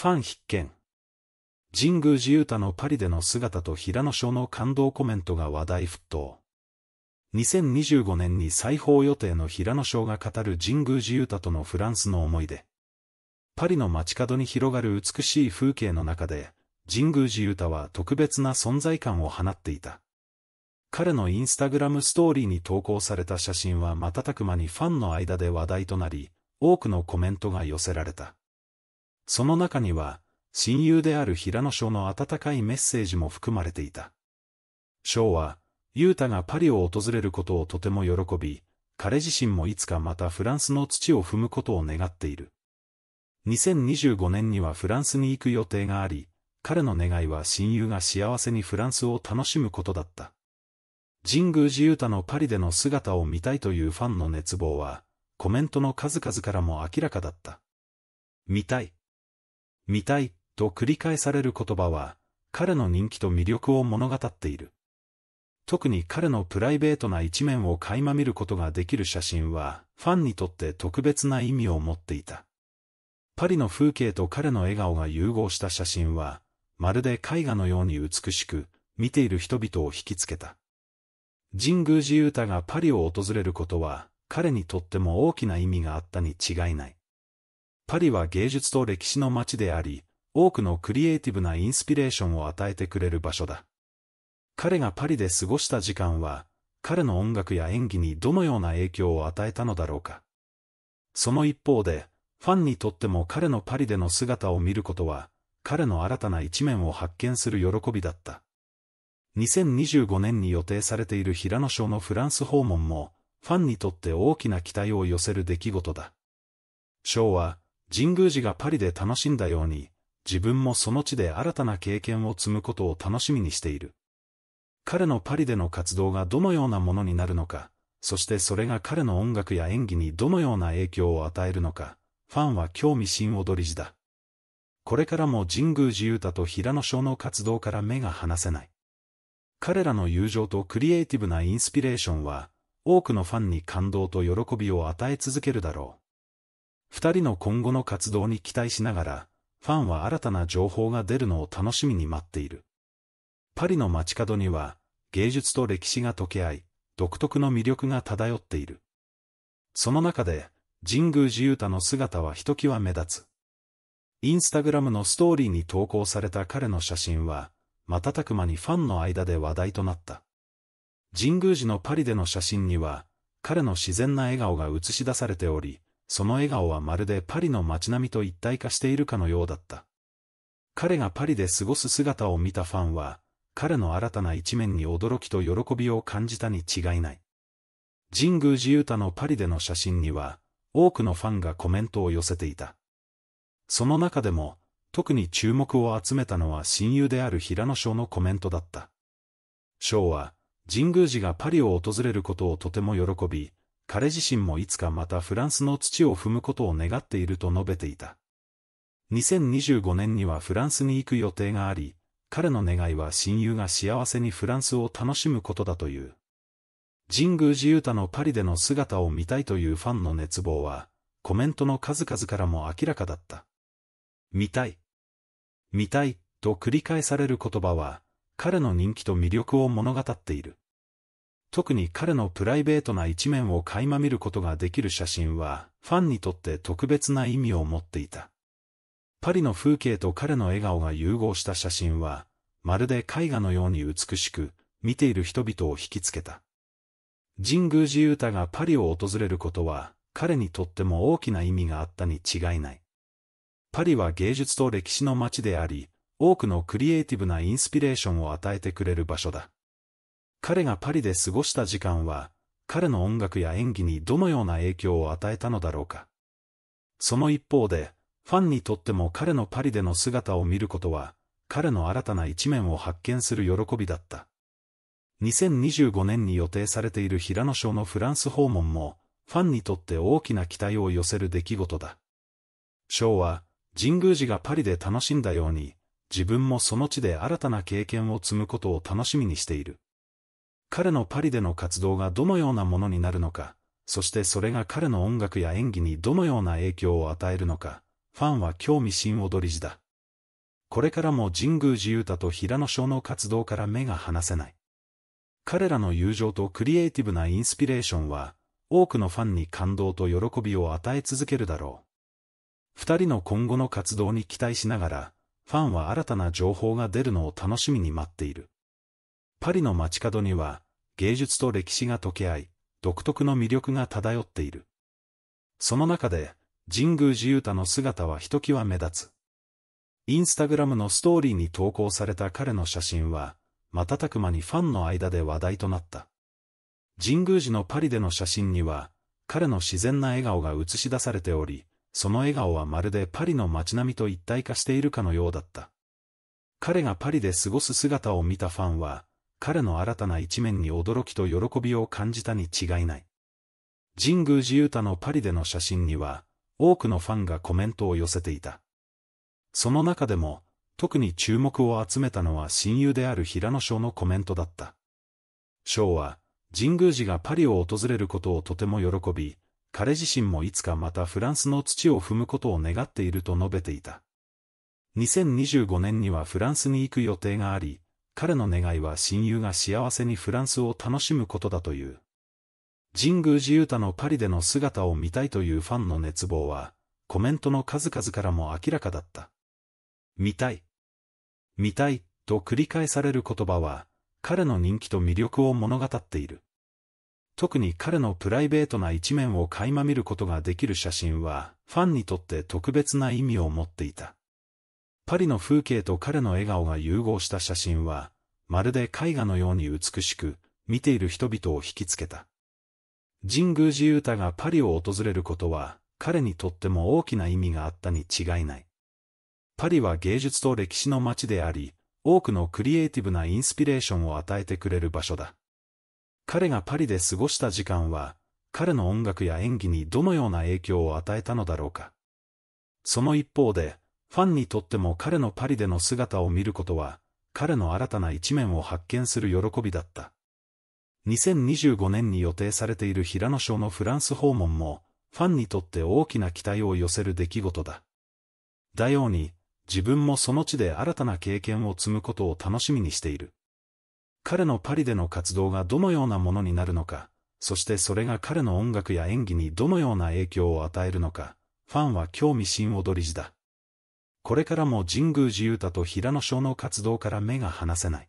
ファン必見。神宮寺勇太のパリでの姿と平野翔の感動コメントが話題沸騰。2025年に再訪予定の平野翔が語る神宮寺勇太とのフランスの思い出。パリの街角に広がる美しい風景の中で、神宮寺勇太は特別な存在感を放っていた。彼のインスタグラムストーリーに投稿された写真は瞬く間にファンの間で話題となり、多くのコメントが寄せられた。その中には、親友である平野翔の温かいメッセージも含まれていた。翔は、雄太がパリを訪れることをとても喜び、彼自身もいつかまたフランスの土を踏むことを願っている。2025年にはフランスに行く予定があり、彼の願いは親友が幸せにフランスを楽しむことだった。神宮寺雄太のパリでの姿を見たいというファンの熱望は、コメントの数々からも明らかだった。見たい。見たい、と繰り返される言葉は、彼の人気と魅力を物語っている。特に彼のプライベートな一面を垣間見ることができる写真は、ファンにとって特別な意味を持っていた。パリの風景と彼の笑顔が融合した写真は、まるで絵画のように美しく、見ている人々を引きつけた。神宮寺雄太がパリを訪れることは、彼にとっても大きな意味があったに違いない。パリは芸術と歴史の街であり、多くのクリエイティブなインスピレーションを与えてくれる場所だ。彼がパリで過ごした時間は、彼の音楽や演技にどのような影響を与えたのだろうか。その一方で、ファンにとっても彼のパリでの姿を見ることは、彼の新たな一面を発見する喜びだった。2025年に予定されている平野賞のフランス訪問も、ファンにとって大きな期待を寄せる出来事だ。賞は、神宮寺がパリで楽しんだように、自分もその地で新たな経験を積むことを楽しみにしている。彼のパリでの活動がどのようなものになるのか、そしてそれが彼の音楽や演技にどのような影響を与えるのか、ファンは興味深踊り時だ。これからも神宮寺勇太と平野翔の活動から目が離せない。彼らの友情とクリエイティブなインスピレーションは、多くのファンに感動と喜びを与え続けるだろう。二人の今後の活動に期待しながら、ファンは新たな情報が出るのを楽しみに待っている。パリの街角には、芸術と歴史が溶け合い、独特の魅力が漂っている。その中で、神宮寺勇太の姿はひときわ目立つ。インスタグラムのストーリーに投稿された彼の写真は、瞬く間にファンの間で話題となった。神宮寺のパリでの写真には、彼の自然な笑顔が映し出されており、その笑顔はまるでパリの街並みと一体化しているかのようだった。彼がパリで過ごす姿を見たファンは、彼の新たな一面に驚きと喜びを感じたに違いない。神宮寺ユ太のパリでの写真には、多くのファンがコメントを寄せていた。その中でも、特に注目を集めたのは親友である平野翔のコメントだった。翔は、神宮寺がパリを訪れることをとても喜び、彼自身もいつかまたフランスの土を踏むことを願っていると述べていた。2025年にはフランスに行く予定があり、彼の願いは親友が幸せにフランスを楽しむことだという。神宮寺勇太のパリでの姿を見たいというファンの熱望は、コメントの数々からも明らかだった。見たい。見たい、と繰り返される言葉は、彼の人気と魅力を物語っている。特に彼のプライベートな一面を垣間見ることができる写真は、ファンにとって特別な意味を持っていた。パリの風景と彼の笑顔が融合した写真は、まるで絵画のように美しく、見ている人々を引きつけた。神宮寺ユータがパリを訪れることは、彼にとっても大きな意味があったに違いない。パリは芸術と歴史の街であり、多くのクリエイティブなインスピレーションを与えてくれる場所だ。彼がパリで過ごした時間は、彼の音楽や演技にどのような影響を与えたのだろうか。その一方で、ファンにとっても彼のパリでの姿を見ることは、彼の新たな一面を発見する喜びだった。2025年に予定されている平野賞のフランス訪問も、ファンにとって大きな期待を寄せる出来事だ。賞は、神宮寺がパリで楽しんだように、自分もその地で新たな経験を積むことを楽しみにしている。彼のパリでの活動がどのようなものになるのか、そしてそれが彼の音楽や演技にどのような影響を与えるのか、ファンは興味津踊り時だ。これからも神宮寺勇太と平野翔の活動から目が離せない。彼らの友情とクリエイティブなインスピレーションは、多くのファンに感動と喜びを与え続けるだろう。二人の今後の活動に期待しながら、ファンは新たな情報が出るのを楽しみに待っている。パリの街角には、芸術と歴史が溶け合い、独特の魅力が漂っている。その中で、神宮寺勇太の姿はひときわ目立つ。インスタグラムのストーリーに投稿された彼の写真は、瞬く間にファンの間で話題となった。神宮寺のパリでの写真には、彼の自然な笑顔が映し出されており、その笑顔はまるでパリの街並みと一体化しているかのようだった。彼がパリで過ごす姿を見たファンは、彼の新たな一面に驚きと喜びを感じたに違いない。神宮寺勇太のパリでの写真には、多くのファンがコメントを寄せていた。その中でも、特に注目を集めたのは親友である平野翔のコメントだった。翔は、神宮寺がパリを訪れることをとても喜び、彼自身もいつかまたフランスの土を踏むことを願っていると述べていた。2025年にはフランスに行く予定があり、彼の願いは親友が幸せにフランスを楽しむことだという。神宮寺勇太のパリでの姿を見たいというファンの熱望は、コメントの数々からも明らかだった。見たい。見たい、と繰り返される言葉は、彼の人気と魅力を物語っている。特に彼のプライベートな一面を垣間見ることができる写真は、ファンにとって特別な意味を持っていた。パリの風景と彼の笑顔が融合した写真は、まるで絵画のように美しく、見ている人々を引きつけた。神宮寺勇太がパリを訪れることは、彼にとっても大きな意味があったに違いない。パリは芸術と歴史の街であり、多くのクリエイティブなインスピレーションを与えてくれる場所だ。彼がパリで過ごした時間は、彼の音楽や演技にどのような影響を与えたのだろうか。その一方で、ファンにとっても彼のパリでの姿を見ることは、彼の新たな一面を発見する喜びだった。2025年に予定されている平野賞のフランス訪問も、ファンにとって大きな期待を寄せる出来事だ。だように、自分もその地で新たな経験を積むことを楽しみにしている。彼のパリでの活動がどのようなものになるのか、そしてそれが彼の音楽や演技にどのような影響を与えるのか、ファンは興味深踊り時だ。これからも神宮寺優太と平野翔の活動から目が離せない。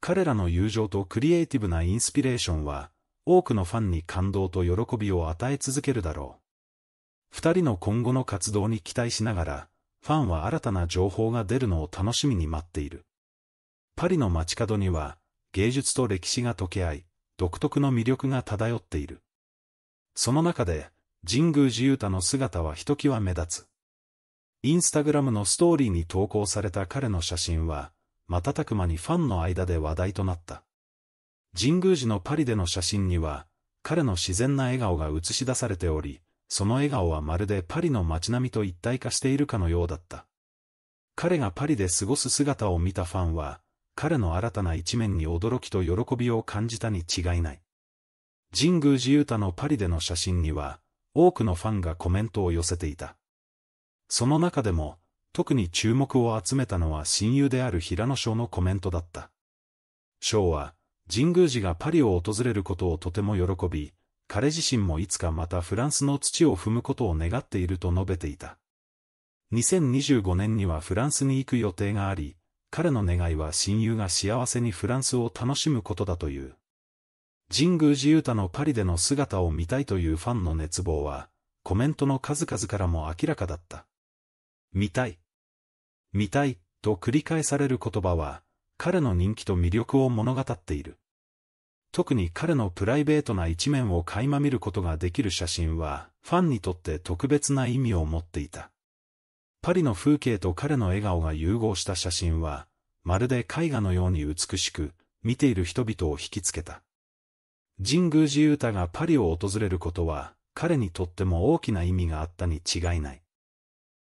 彼らの友情とクリエイティブなインスピレーションは、多くのファンに感動と喜びを与え続けるだろう。二人の今後の活動に期待しながら、ファンは新たな情報が出るのを楽しみに待っている。パリの街角には、芸術と歴史が溶け合い、独特の魅力が漂っている。その中で、神宮寺優太の姿はひときわ目立つ。インスタグラムのストーリーに投稿された彼の写真は、瞬く間にファンの間で話題となった。神宮寺のパリでの写真には、彼の自然な笑顔が映し出されており、その笑顔はまるでパリの街並みと一体化しているかのようだった。彼がパリで過ごす姿を見たファンは、彼の新たな一面に驚きと喜びを感じたに違いない。神宮寺勇太のパリでの写真には、多くのファンがコメントを寄せていた。その中でも、特に注目を集めたのは親友である平野翔のコメントだった。翔は、神宮寺がパリを訪れることをとても喜び、彼自身もいつかまたフランスの土を踏むことを願っていると述べていた。2025年にはフランスに行く予定があり、彼の願いは親友が幸せにフランスを楽しむことだという。神宮寺勇太のパリでの姿を見たいというファンの熱望は、コメントの数々からも明らかだった。見たい。見たい、と繰り返される言葉は、彼の人気と魅力を物語っている。特に彼のプライベートな一面を垣間見ることができる写真は、ファンにとって特別な意味を持っていた。パリの風景と彼の笑顔が融合した写真は、まるで絵画のように美しく、見ている人々を引きつけた。神宮寺ユータがパリを訪れることは、彼にとっても大きな意味があったに違いない。